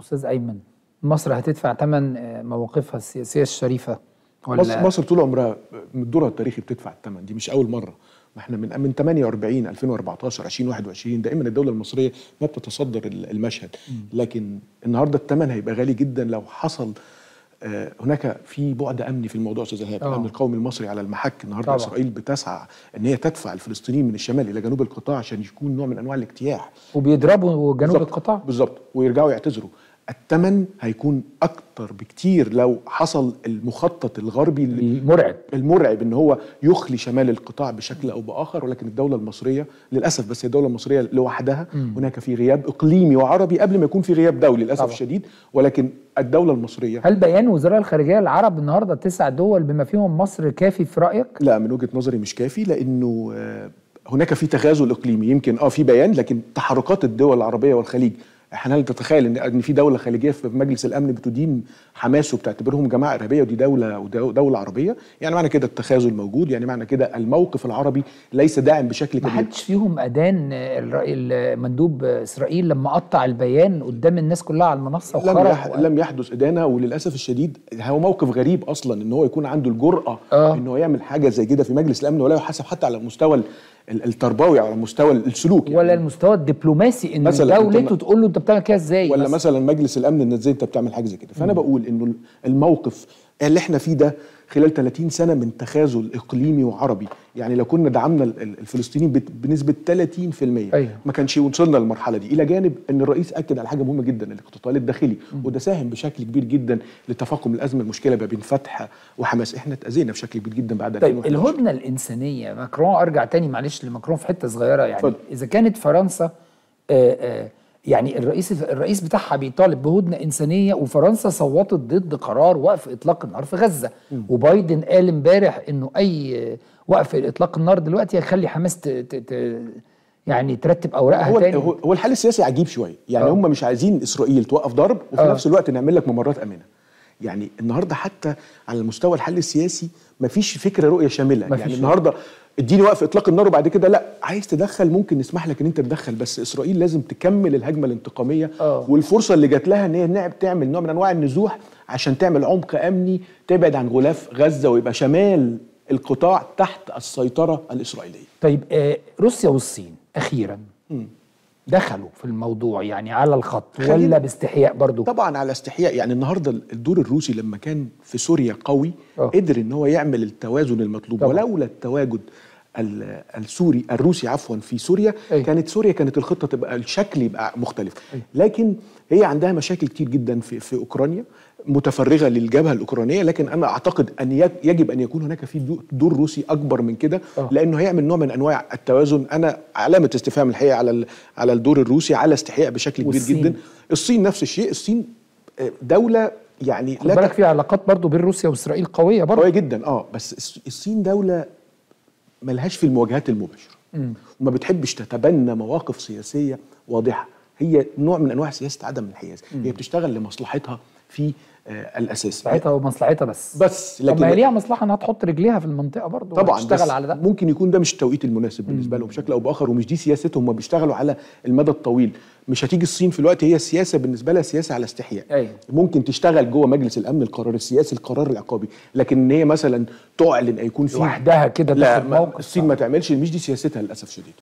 استاذ ايمن مصر هتدفع ثمن آه، مواقفها السياسيه الشريفه ولا مصر, مصر طول عمرها من دورها التاريخي بتدفع الثمن دي مش اول مره ما احنا من من 48 2014 2021 دائما الدوله المصريه ما بتتصدر المشهد لكن النهارده الثمن هيبقى غالي جدا لو حصل آه، هناك في بعد امني في الموضوع استاذ ايهاب آه. الامن القومي المصري على المحك النهارده طبعا. اسرائيل بتسعى ان هي تدفع الفلسطينيين من الشمال الى جنوب القطاع عشان يكون نوع من انواع الاجتياح وبيضربوا جنوب بالزبط. القطاع بالظبط ويرجعوا يعتذروا الثمن هيكون اكتر بكتير لو حصل المخطط الغربي المرعب المرعب ان هو يخلي شمال القطاع بشكل او باخر ولكن الدوله المصريه للاسف بس الدوله المصريه لوحدها م. هناك في غياب اقليمي وعربي قبل ما يكون في غياب دولي للاسف طبعا. الشديد ولكن الدوله المصريه هل بيان وزراء الخارجيه العرب النهارده تسع دول بما فيهم مصر كافي في رايك لا من وجهه نظري مش كافي لانه آه، هناك في تغازل اقليمي يمكن اه في بيان لكن تحركات الدول العربيه والخليج احنا هل تتخيل ان ان في دوله خليجيه في مجلس الامن بتدين حماس وبتعتبرهم جماعه ارهابيه ودي دوله دوله عربيه يعني معنى كده التخاذل موجود يعني معنى كده الموقف العربي ليس داعم بشكل كبير ما حدش فيهم ادان مندوب اسرائيل لما قطع البيان قدام الناس كلها على المنصه وخرج لم, يح... و... لم يحدث ادانه وللاسف الشديد هو موقف غريب اصلا ان هو يكون عنده الجراه آه. ان هو يعمل حاجه زي كده في مجلس الامن ولا يحاسب حتى على مستوى التربوي على مستوى السلوك يعني. ولا المستوى الدبلوماسي ان دولته تقول له انت بتعمل كده ازاي ولا مثلا مجلس الامن ان ازاي انت بتعمل حاجه زي كده فانا بقول انه الموقف اللي احنا فيه ده خلال 30 سنه من تخاذل اقليمي وعربي يعني لو كنا دعمنا الفلسطينيين بنسبه 30% أيوة. ما كانش وصلنا للمرحله دي الى جانب ان الرئيس اكد على حاجه مهمه جدا الاقتتال الداخلي وده ساهم بشكل كبير جدا لتفاقم الازمه المشكله ما بين فتح وحماس احنا اتاذينا بشكل كبير جدا بعد طيب الهدنه الانسانيه ماكرون ارجع تاني معلش لماكرون في حته صغيره يعني فضل. اذا كانت فرنسا آآ آه، آآ آه، يعني الرئيس الرئيس بتاعها بيطالب بهدنه انسانيه وفرنسا صوتت ضد قرار وقف اطلاق النار في غزه وبايدن قال امبارح انه اي وقف اطلاق النار دلوقتي هيخلي حماس ت... ت... ت... يعني ترتب اوراقها هو تاني هو الحل السياسي عجيب شويه يعني آه. هم مش عايزين اسرائيل توقف ضرب وفي آه. نفس الوقت نعمل لك ممرات امنه يعني النهارده حتى على المستوى الحل السياسي مفيش فكره رؤيه شامله مفيش يعني النهارده اديني وقف اطلاق النار وبعد كده لا عايز تدخل ممكن نسمح لك ان انت تدخل بس اسرائيل لازم تكمل الهجمه الانتقاميه أوه. والفرصه اللي جات لها ان هي تعمل نوع من انواع النزوح عشان تعمل عمق امني تبعد عن غلاف غزه ويبقى شمال القطاع تحت السيطره الاسرائيليه. طيب آه روسيا والصين اخيرا م. دخلوا في الموضوع يعني على الخط ولا باستحياء برضو طبعا على استحياء يعني النهارده الدور الروسي لما كان في سوريا قوي أوه. قدر ان هو يعمل التوازن المطلوب طبعا. ولولا التواجد السوري الروسي عفوا في سوريا أي. كانت سوريا كانت الخطه تبقى الشكل يبقى مختلف أي. لكن هي عندها مشاكل كتير جدا في في اوكرانيا متفرغه للجبهه الاوكرانيه لكن انا اعتقد ان يجب ان يكون هناك في دور روسي اكبر من كده آه. لانه هيعمل نوع من انواع التوازن انا علامه استفهام الحقيقه على على الدور الروسي على استحياء بشكل كبير جدا الصين نفس الشيء الصين آه، دوله يعني خد بالك في علاقات برضه بين روسيا واسرائيل قويه برضه قويه جدا اه بس الصين دوله ملهاش في المواجهات المباشره وما بتحبش تتبنى مواقف سياسيه واضحه هي نوع من انواع سياسه عدم الانحياز هي بتشتغل لمصلحتها في آه الاساس مصلحتها ومصلحتها بس بس لكن ما ليها مصلحه انها تحط رجليها في المنطقه برضه طبعا تشتغل على ده ممكن يكون ده مش التوقيت المناسب بالنسبه لهم بشكل او باخر ومش دي سياستهم هم بيشتغلوا على المدى الطويل مش هتيجي الصين في الوقت هي السياسه بالنسبه لها سياسه على استحياء أيه. ممكن تشتغل جوه مجلس الامن القرار السياسي القرار العقابي لكن ان هي مثلا تعلن يكون في وحدها كده لا موقف الصين ما تعملش مش دي سياستها للاسف شديد